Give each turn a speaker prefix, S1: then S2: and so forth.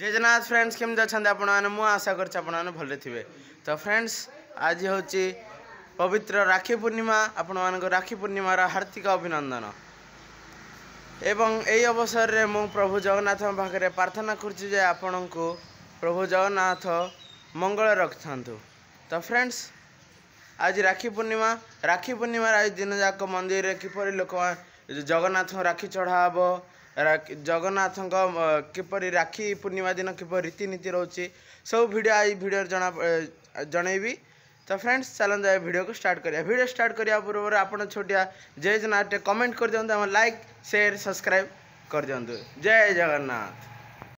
S1: ଜୟ Jagannath friends କେମିତି ଅଛନ୍ତି ଆପଣମାନେ ମୁଁ ଆଶା କରୁଛି ଆପଣମାନେ ଭଲରେ ଥିବେ ତ ଫ୍ରେଣ୍ଡସ୍ ଆଜି ହେଉଛି ପବିତ୍ର ରାକ୍ଷୀ ପୂର୍ଣ୍ଣିମା ଆପଣମାନଙ୍କୁ ରାକ୍ଷୀ ପୂର୍ଣ୍ଣିମାର ହାର୍ଦ୍ଦିକ ଅଭିନନ୍ଦନ ଏବଂ ଏହି ଅବସରରେ ମୁଁ ପ୍ରଭୁ ଜଗନ୍ନାଥଙ୍କ ପାଖରେ ପ୍ରାର୍ଥନା କରୁଛି ଯେ ଆପଣଙ୍କୁ ପ୍ରଭୁ ଜଗନ୍ନାଥ ମଙ୍ଗଳ ରଖିଥାନ୍ତୁ ତ ଫ୍ରେଣ୍ଡସ୍ আজ রাখি পূর্ণিমা রাখি পূর্ণিমার আজ দিন যাক মন্দিরে কিপর লোক জগন্নাথ রাখি চড়া হব জগন্নাথঙ্ক কিপরি রাখি পূর্ণিমা দিন কিপর রীতিনীতি রয়েছে সব ভিডিও আজ ভিডিওর জনা জনাইবি তো ফ্রেন্ডস চালু এই ভিডিওকে স্টার্ট করা ভিডিও স্টার্ট করা পূর্ব আপনার ছোটিয়া জয় জগন্নাথ কমেন্ট করে দিও আমার লাইক সেয়ার সবসক্রাইব করে দিও জয় জগন্নাথ